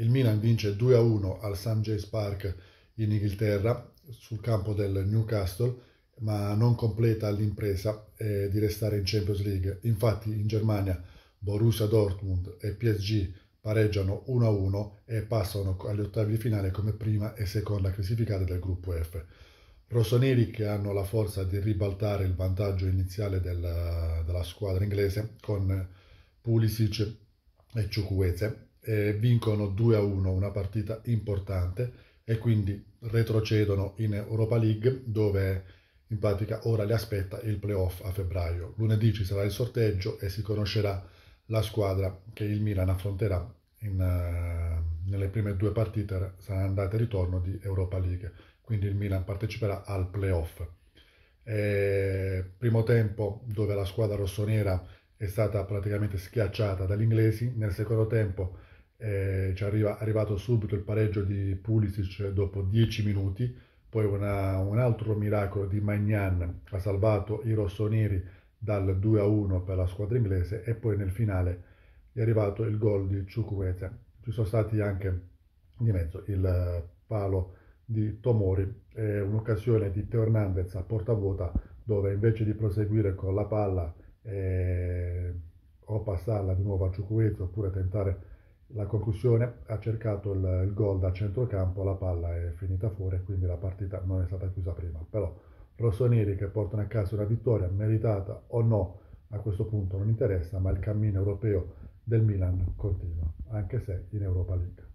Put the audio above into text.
Il Milan vince 2-1 al St. James Park in Inghilterra sul campo del Newcastle, ma non completa l'impresa eh, di restare in Champions League. Infatti in Germania Borussia Dortmund e PSG pareggiano 1-1 e passano agli ottavi di finale come prima e seconda classificata del gruppo F. Rossoneri che hanno la forza di ribaltare il vantaggio iniziale della, della squadra inglese con Pulisic e Ciucuese eh, vincono 2 a 1 una partita importante e quindi retrocedono in Europa League dove in pratica ora li aspetta il playoff a febbraio. Lunedì ci sarà il sorteggio e si conoscerà la squadra che il Milan affronterà in, uh, nelle prime due partite sarà andata e ritorno di Europa League, quindi il Milan parteciperà al playoff. E primo tempo dove la squadra rossonera è stata praticamente schiacciata dagli inglesi, nel secondo tempo eh, ci arriva, arrivato subito il pareggio di Pulisic dopo 10 minuti, poi una, un altro miracolo di Magnan ha salvato i rossoneri dal 2-1 per la squadra inglese e poi nel finale è arrivato il gol di Ciucuete. Ci sono stati anche di mezzo il palo di Tomori, eh, un'occasione di Teo Hernandez a porta vuota dove invece di proseguire con la palla eh, o passarla di nuovo a Ciucuete oppure tentare la conclusione ha cercato il, il gol da centrocampo, la palla è finita fuori quindi la partita non è stata chiusa prima. Però rossoneri che portano a casa una vittoria meritata o no, a questo punto non interessa, ma il cammino europeo del Milan continua, anche se in Europa League.